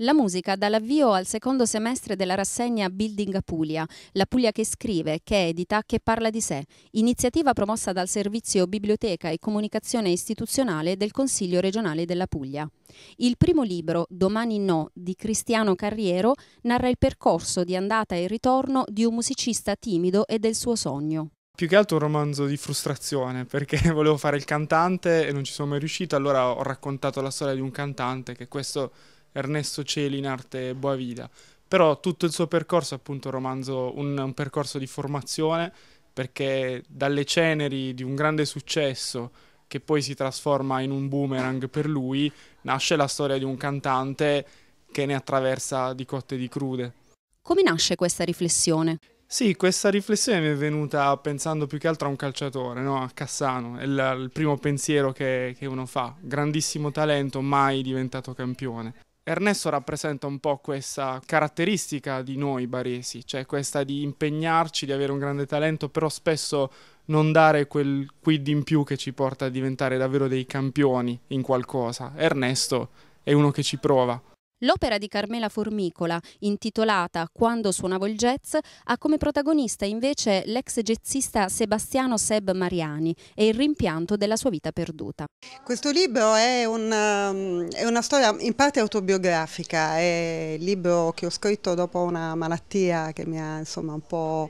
La musica dà l'avvio al secondo semestre della rassegna Building Apulia, la Puglia che scrive, che edita, che parla di sé, iniziativa promossa dal Servizio Biblioteca e Comunicazione Istituzionale del Consiglio regionale della Puglia. Il primo libro, Domani no, di Cristiano Carriero, narra il percorso di andata e ritorno di un musicista timido e del suo sogno. Più che altro un romanzo di frustrazione, perché volevo fare il cantante e non ci sono mai riuscito, allora ho raccontato la storia di un cantante che questo Ernesto Celi in arte Boavida. Però tutto il suo percorso è appunto un romanzo, un, un percorso di formazione, perché dalle ceneri di un grande successo che poi si trasforma in un boomerang per lui, nasce la storia di un cantante che ne attraversa di cotte e di crude. Come nasce questa riflessione? Sì, questa riflessione mi è venuta pensando più che altro a un calciatore, no? a Cassano, è il, il primo pensiero che, che, uno fa, grandissimo talento, mai diventato campione. Ernesto rappresenta un po' questa caratteristica di noi baresi, cioè questa di impegnarci, di avere un grande talento, però spesso non dare quel quid in più che ci porta a diventare davvero dei campioni in qualcosa. Ernesto è uno che ci prova. L'opera di Carmela Formicola, intitolata Quando suonavo il jazz, ha come protagonista invece l'ex jazzista Sebastiano Seb Mariani e il rimpianto della sua vita perduta. Questo libro è una, um, è una storia in parte autobiografica, è il libro che ho scritto dopo una malattia che mi ha insomma, un po'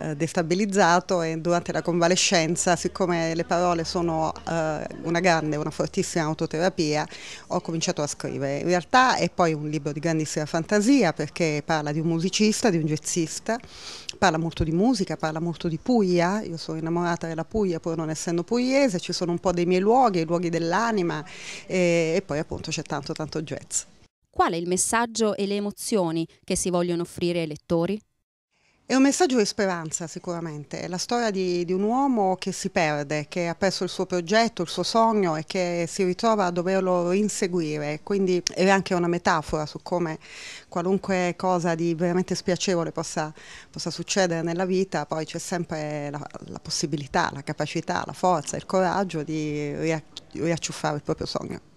eh, destabilizzato e durante la convalescenza, siccome le parole sono eh, una grande, una fortissima autoterapia, ho cominciato a scrivere. In realtà è poi poi un libro di grandissima fantasia perché parla di un musicista, di un jazzista, parla molto di musica, parla molto di Puglia, io sono innamorata della Puglia pur non essendo pugliese, ci sono un po' dei miei luoghi, i luoghi dell'anima e, e poi appunto c'è tanto tanto jazz. Qual è il messaggio e le emozioni che si vogliono offrire ai lettori? È un messaggio di speranza sicuramente, è la storia di, di, un uomo che si perde, che ha perso il suo progetto, il suo sogno e che si ritrova a doverlo inseguire, quindi è anche una metafora su come qualunque cosa di veramente spiacevole possa, possa succedere nella vita, poi c'è sempre la, la, possibilità, la capacità, la forza, il coraggio di riacciuffare il proprio sogno.